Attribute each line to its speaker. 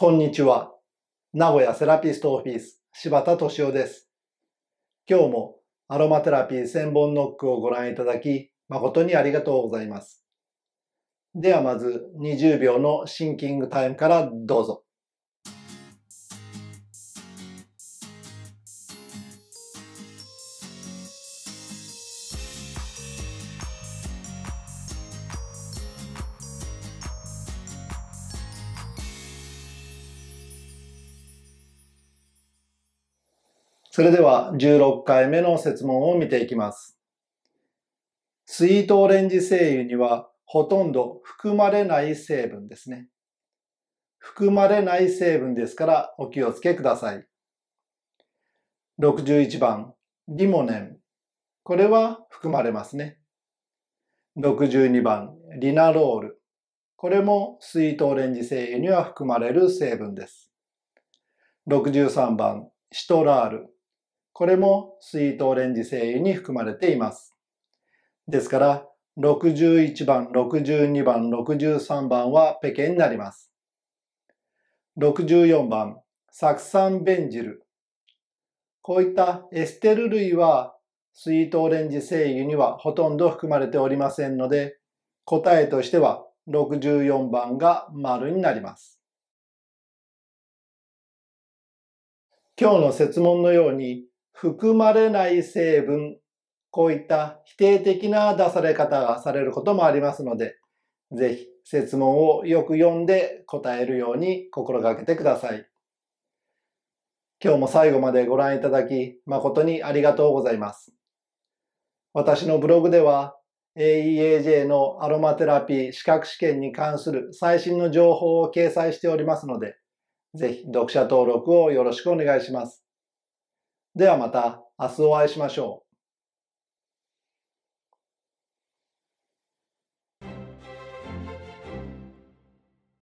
Speaker 1: こんにちは。名古屋セラピストオフィス、柴田敏夫です。今日もアロマテラピー1000本ノックをご覧いただき、誠にありがとうございます。ではまず20秒のシンキングタイムからどうぞ。それでは16回目の説問を見ていきます。スイートオレンジ精油にはほとんど含まれない成分ですね。含まれない成分ですからお気をつけください。61番、リモネン。これは含まれますね。62番、リナロール。これもスイートオレンジ精油には含まれる成分です。63番、シトラール。これもスイートオレンジ精油に含まれています。ですから、61番、62番、63番はペケになります。64番、酢酸ベンジル。こういったエステル類はスイートオレンジ精油にはほとんど含まれておりませんので、答えとしては64番が丸になります。今日の説問のように含まれない成分、こういった否定的な出され方がされることもありますので、ぜひ説問をよく読んで答えるように心がけてください。今日も最後までご覧いただき誠にありがとうございます。私のブログでは AEAJ のアロマテラピー資格試験に関する最新の情報を掲載しておりますので、ぜひ読者登録をよろしくお願いします。ではまた明日お会いしましょう。